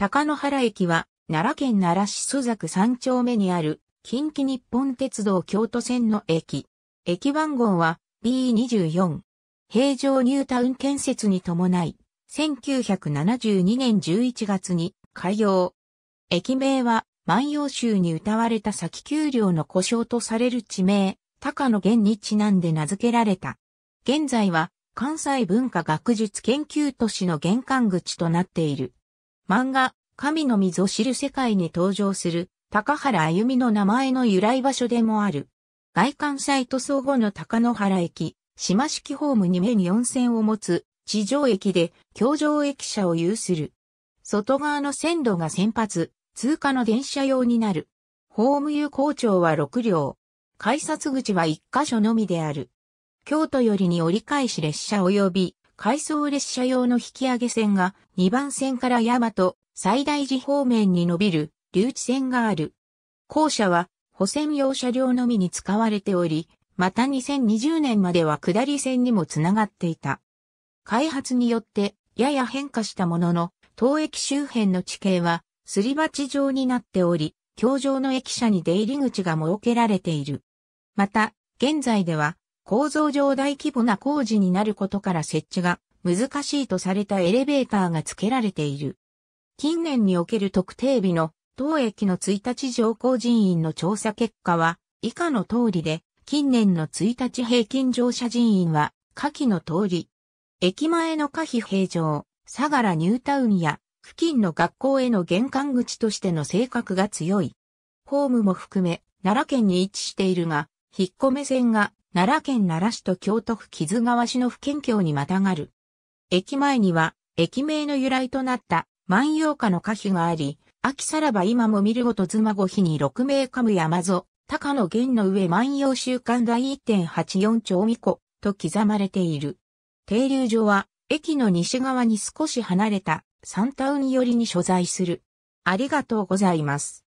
高野原駅は、奈良県奈良市須作3丁目にある、近畿日本鉄道京都線の駅。駅番号は B24。平城ニュータウン建設に伴い、1972年11月に開業。駅名は、万葉集に歌われた先丘陵の故障とされる地名、高野源にちなんで名付けられた。現在は、関西文化学術研究都市の玄関口となっている。漫画、神の水を知る世界に登場する、高原歩みの名前の由来場所でもある。外観サイト総合の高野原駅、島式ホームに目に4線を持つ、地上駅で、京上駅舎を有する。外側の線路が先発、通過の電車用になる。ホーム有効長は6両。改札口は1箇所のみである。京都よりに折り返し列車及び回送列車用の引き上げ線が2番線から大和、最大寺方面に伸びる留置線がある。校舎は補線用車両のみに使われており、また2020年までは下り線にもつながっていた。開発によってやや変化したものの、当駅周辺の地形はすり鉢状になっており、橋上の駅舎に出入り口が設けられている。また、現在では構造上大規模な工事になることから設置が難しいとされたエレベーターが付けられている。近年における特定日の当駅の1日乗降人員の調査結果は以下の通りで、近年の1日平均乗車人員は下記の通り、駅前の可否平常、相良ニュータウンや付近の学校への玄関口としての性格が強い。ホームも含め奈良県に位置しているが、引っ込め線が奈良県奈良市と京都府木津川市の府県境にまたがる。駅前には、駅名の由来となった万葉花の花碑があり、秋さらば今も見るごと妻ご日に六名噛む山ぞ、高野源の上万葉週間第1.84丁巫女と刻まれている。停留所は、駅の西側に少し離れた、サンタウン寄りに所在する。ありがとうございます。